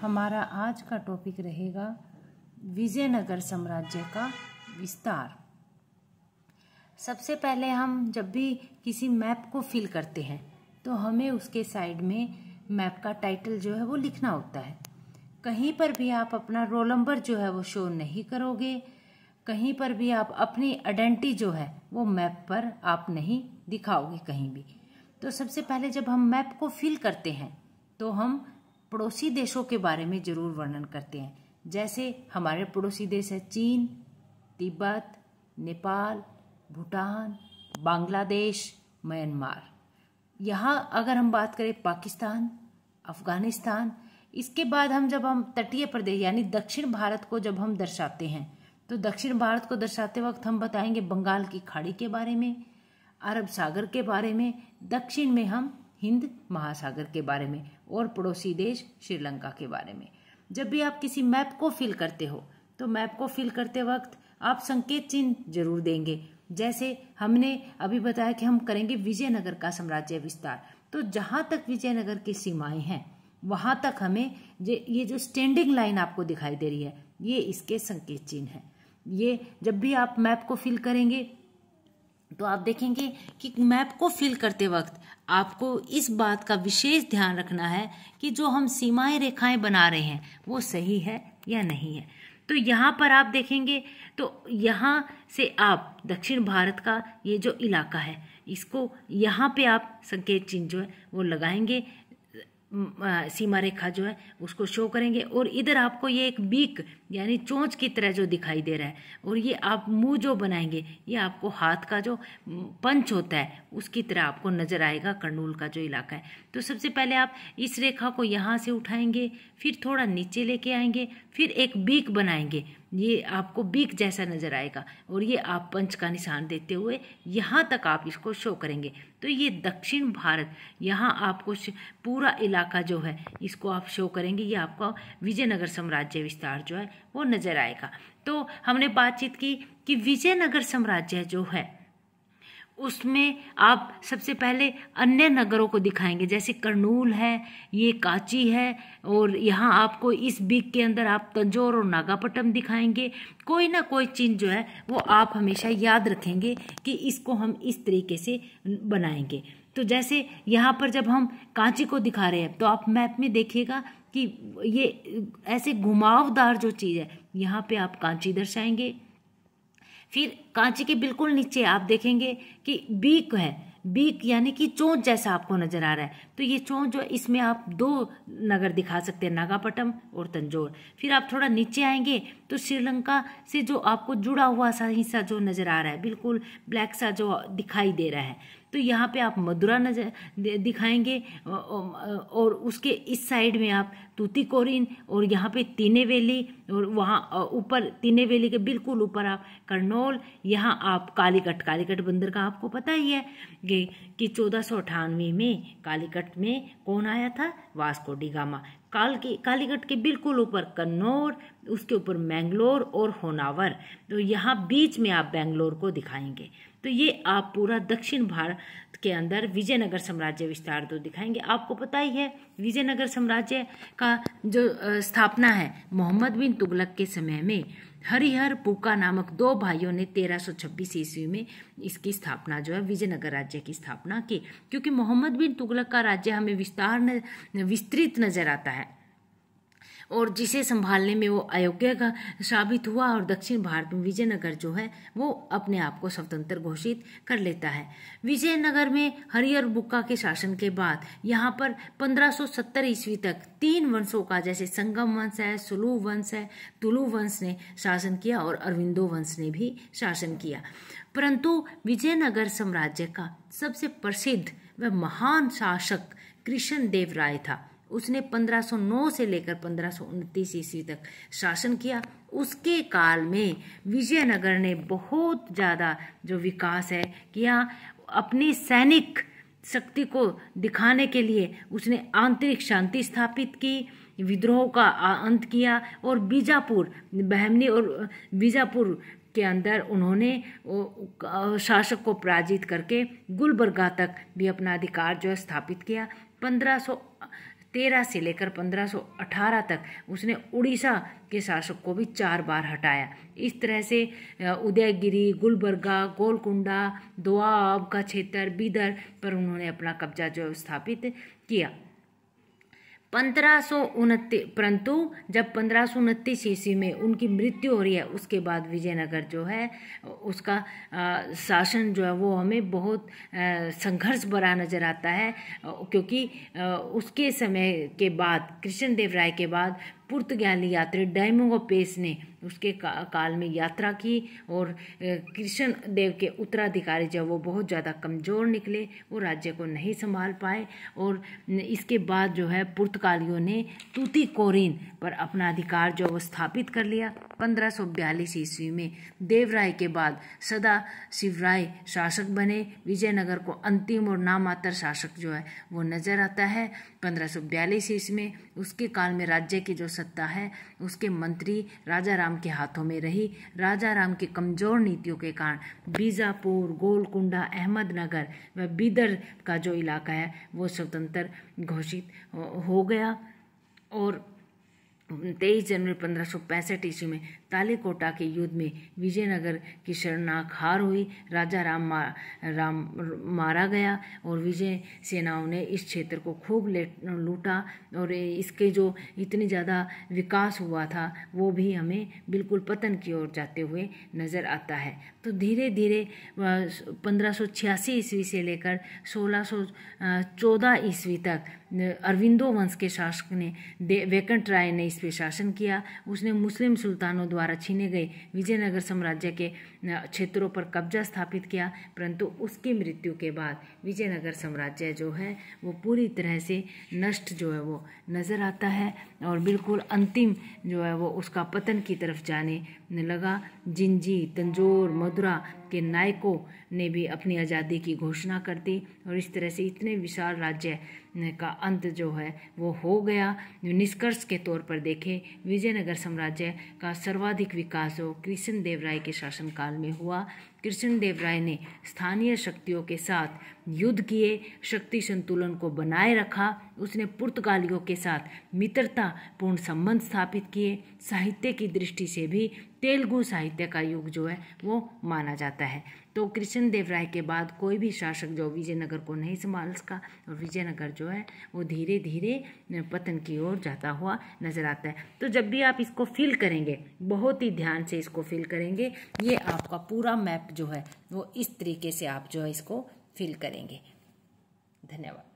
हमारा आज का टॉपिक रहेगा विजयनगर साम्राज्य का विस्तार सबसे पहले हम जब भी किसी मैप को फिल करते हैं तो हमें उसके साइड में मैप का टाइटल जो है वो लिखना होता है कहीं पर भी आप अपना रोल नंबर जो है वो शो नहीं करोगे कहीं पर भी आप अपनी आइडेंटिटी जो है वो मैप पर आप नहीं दिखाओगे कहीं भी तो सबसे पहले जब हम मैप को फिल करते हैं तो हम पड़ोसी देशों के बारे में जरूर वर्णन करते हैं जैसे हमारे पड़ोसी देश है चीन तिब्बत नेपाल भूटान बांग्लादेश म्यांमार यहाँ अगर हम बात करें पाकिस्तान अफ़गानिस्तान इसके बाद हम जब हम तटीय प्रदेश यानी दक्षिण भारत को जब हम दर्शाते हैं तो दक्षिण भारत को दर्शाते वक्त हम बताएंगे बंगाल की खाड़ी के बारे में अरब सागर के बारे में दक्षिण में हम हिंद महासागर के बारे में और पड़ोसी देश श्रीलंका के बारे में जब भी आप किसी मैप को फिल करते हो तो मैप को फिल करते वक्त आप संकेत चिन्ह जरूर देंगे जैसे हमने अभी बताया कि हम करेंगे विजयनगर का साम्राज्य विस्तार तो जहाँ तक विजयनगर की सीमाएं हैं वहाँ तक हमें ये जो स्टैंडिंग लाइन आपको दिखाई दे रही है ये इसके संकेत चिन्ह हैं ये जब भी आप मैप को फिल करेंगे तो आप देखेंगे कि मैप को फिल करते वक्त आपको इस बात का विशेष ध्यान रखना है कि जो हम सीमाएं रेखाएं बना रहे हैं वो सही है या नहीं है तो यहाँ पर आप देखेंगे तो यहाँ से आप दक्षिण भारत का ये जो इलाका है इसको यहाँ पे आप संकेत चिन्ह जो है वो लगाएंगे सीमा रेखा जो है उसको शो करेंगे और इधर आपको ये एक बीक यानी चोंच की तरह जो दिखाई दे रहा है और ये आप मुंह जो बनाएंगे ये आपको हाथ का जो पंच होता है उसकी तरह आपको नजर आएगा कर्नूल का जो इलाका है तो सबसे पहले आप इस रेखा को यहाँ से उठाएंगे फिर थोड़ा नीचे लेके आएंगे फिर एक बीक बनाएंगे ये आपको बीक जैसा नज़र आएगा और ये आप पंच का निशान देते हुए यहाँ तक आप इसको शो करेंगे तो ये दक्षिण भारत यहाँ आपको पूरा इलाका जो है इसको आप शो करेंगे ये आपका विजयनगर साम्राज्य विस्तार जो है वो नज़र आएगा तो हमने बातचीत की कि विजयनगर साम्राज्य जो है उसमें आप सबसे पहले अन्य नगरों को दिखाएंगे जैसे कर्नूल है ये काची है और यहाँ आपको इस वीक के अंदर आप तंजोर और नागापट्टम दिखाएंगे कोई ना कोई चीज़ जो है वो आप हमेशा याद रखेंगे कि इसको हम इस तरीके से बनाएंगे तो जैसे यहाँ पर जब हम कांची को दिखा रहे हैं तो आप मैप में देखिएगा कि ये ऐसे घुमावदार जो चीज़ है यहाँ पे आप कांची दर्शाएंगे फिर कांची के बिल्कुल नीचे आप देखेंगे कि बीक है बीक यानी कि चोंच जैसा आपको नजर आ रहा है तो ये चोंच जो इसमें आप दो नगर दिखा सकते हैं नागापट्टम और तंजोर फिर आप थोड़ा नीचे आएंगे तो श्रीलंका से जो आपको जुड़ा हुआ सा हिस्सा जो नजर आ रहा है बिल्कुल ब्लैक सा जो दिखाई दे रहा है तो यहाँ पे आप मदुरा नजर दिखाएंगे और उसके इस साइड में आप तूतीकोरिन और यहाँ पे वैली और वहाँ ऊपर तीने वैली के बिल्कुल ऊपर आप करनौल यहाँ आप कालीकट कालीकट बंदर का आपको पता ही है कि चौदह सौ अठानवे में कालीकट में कौन आया था वास्को डिगामा काल के कालीगढ़ के बिल्कुल ऊपर कन्नौर उसके ऊपर मैंगलोर और होनावर तो यहाँ बीच में आप बेंगलोर को दिखाएंगे तो ये आप पूरा दक्षिण भारत के अंदर विजयनगर साम्राज्य विस्तार तो दिखाएंगे आपको पता ही है विजयनगर साम्राज्य का जो स्थापना है मोहम्मद बिन तुगलक के समय में हरिहर पुका नामक दो भाइयों ने 1326 ईस्वी में इसकी स्थापना जो है विजयनगर राज्य की स्थापना की क्योंकि मोहम्मद बिन तुगलक का राज्य हमें विस्तार न, विस्तृत नजर आता है और जिसे संभालने में वो अयोग्य का साबित हुआ और दक्षिण भारत में विजयनगर जो है वो अपने आप को स्वतंत्र घोषित कर लेता है विजयनगर में हरिहर बुक्का के शासन के बाद यहाँ पर 1570 ईस्वी तक तीन वंशों का जैसे संगम वंश है सुलू वंश है तुलू वंश ने शासन किया और अरविंदो वंश ने भी शासन किया परंतु विजयनगर साम्राज्य का सबसे प्रसिद्ध व महान शासक कृष्ण देव राय था उसने 1509 से लेकर पंद्रह ईस्वी तक शासन किया उसके काल में विजयनगर ने बहुत ज़्यादा जो विकास है किया अपनी सैनिक शक्ति को दिखाने के लिए उसने आंतरिक शांति स्थापित की विद्रोह का अंत किया और बीजापुर बहमनी और बीजापुर के अंदर उन्होंने शासक को पराजित करके गुलबर्गा तक भी अपना अधिकार जो है स्थापित किया पंद्रह तेरह से लेकर पंद्रह सौ अठारह तक उसने उड़ीसा के शासक को भी चार बार हटाया इस तरह से उदयगिरी गुलबर्गा गोलकुंडा दुआब का क्षेत्र बीदर पर उन्होंने अपना कब्जा जो स्थापित किया पंद्रह परंतु जब पंद्रह ईस्वी में उनकी मृत्यु हो रही है उसके बाद विजयनगर जो है उसका शासन जो है वो हमें बहुत संघर्ष भरा नज़र आता है क्योंकि उसके समय के बाद कृष्णदेव राय के बाद पुर्तगाली यात्री डेमोगोपेस ने उसके का, काल में यात्रा की और कृष्ण देव के उत्तराधिकारी जब वो बहुत ज़्यादा कमज़ोर निकले वो राज्य को नहीं संभाल पाए और इसके बाद जो है पुर्तगालियों ने तूती कोरिन पर अपना अधिकार जो वो स्थापित कर लिया पंद्रह सौ बयालीस ईस्वी में देवराय के बाद सदा शिवराय शासक बने विजयनगर को अंतिम और नामात्र शासक जो है वो नज़र आता है पंद्रह सौ बयालीस ईस्वी में उसके काल में राज्य की जो सत्ता है उसके मंत्री राजा राम के हाथों में रही राजा राम के कमज़ोर नीतियों के कारण बीजापुर गोलकुंडा अहमदनगर व बीदर का जो इलाका है वो स्वतंत्र घोषित हो गया और तेईस जनवरी पंद्रह सौ पैंसठ ईस्वी में तालेकोटा के युद्ध में विजयनगर की शरणाक हार हुई राजा राम मा, राम मारा गया और विजय सेनाओं ने इस क्षेत्र को खूब लूटा और इसके जो इतनी ज़्यादा विकास हुआ था वो भी हमें बिल्कुल पतन की ओर जाते हुए नज़र आता है तो धीरे धीरे पंद्रह सौ छियासी ईस्वी से लेकर सोलह सौ चौदह ईस्वी तक अरविंदो वंश के शासक ने वेकंट राय ने इस पर शासन किया उसने मुस्लिम सुल्तानों द्वारा द्वारा छीने गए विजयनगर साम्राज्य के क्षेत्रों पर कब्जा स्थापित किया परंतु उसकी मृत्यु के बाद विजयनगर साम्राज्य जो है वो पूरी तरह से नष्ट जो है वो नज़र आता है और बिल्कुल अंतिम जो है वो उसका पतन की तरफ जाने लगा जिंजी तंजोर मदुरा के नायकों ने भी अपनी आज़ादी की घोषणा कर दी और इस तरह से इतने विशाल राज्य का अंत जो है वो हो गया निष्कर्ष के तौर पर देखें विजयनगर साम्राज्य का सर्वाधिक विकास हो कृष्ण देव राय के शासनकाल में हुआ कृष्ण देव राय ने स्थानीय शक्तियों के साथ युद्ध किए शक्ति संतुलन को बनाए रखा उसने पुर्तगालियों के साथ मित्रतापूर्ण संबंध स्थापित किए साहित्य की दृष्टि से भी तेलुगु साहित्य का युग जो है वो माना जाता है तो कृष्ण देव राय के बाद कोई भी शासक जो विजयनगर को नहीं संभाल सका और विजयनगर जो है वो धीरे धीरे पतन की ओर जाता हुआ नज़र आता है तो जब भी आप इसको फिल करेंगे बहुत ही ध्यान से इसको फिल करेंगे ये आपका पूरा मैप जो है वो इस तरीके से आप जो है इसको फिल करेंगे धन्यवाद